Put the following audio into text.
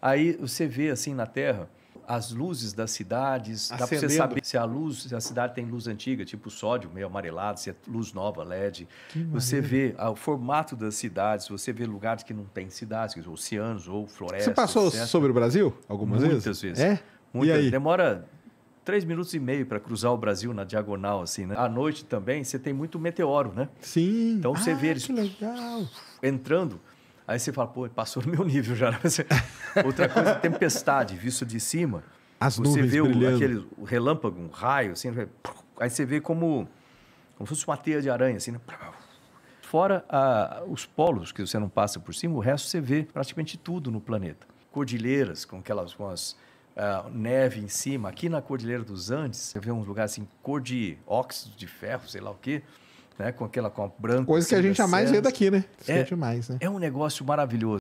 Aí você vê assim na Terra as luzes das cidades, Acendendo. dá para você saber se a luz, se a cidade tem luz antiga, tipo sódio meio amarelado, se é luz nova LED. Que você vê ah, o formato das cidades, você vê lugares que não tem cidades, dizer, oceanos ou florestas. Você passou etc. sobre o Brasil algumas Muitas vezes? Muitas vezes. É? Muitas, Demora três minutos e meio para cruzar o Brasil na diagonal, assim, né? À noite também, você tem muito meteoro, né? Sim. Então você ah, vê eles que legal. entrando. Aí você fala, pô, passou no meu nível já. Né? Outra coisa, tempestade, visto de cima. As você vê brilhando. o, aquele relâmpago, um raio, assim, né? aí você vê como, como se fosse uma teia de aranha, assim, né? Fora a, ah, os polos que você não passa por cima, o resto você vê praticamente tudo no planeta. Cordilheiras com aquelas com as, uh, neve em cima. Aqui na Cordilheira dos Andes, você vê uns lugares assim, cor de óxido de ferro, sei lá o quê né? Com aquela com branca. Coisa que a assim gente jamais vê daqui, né? é demais, né? É um negócio maravilhoso.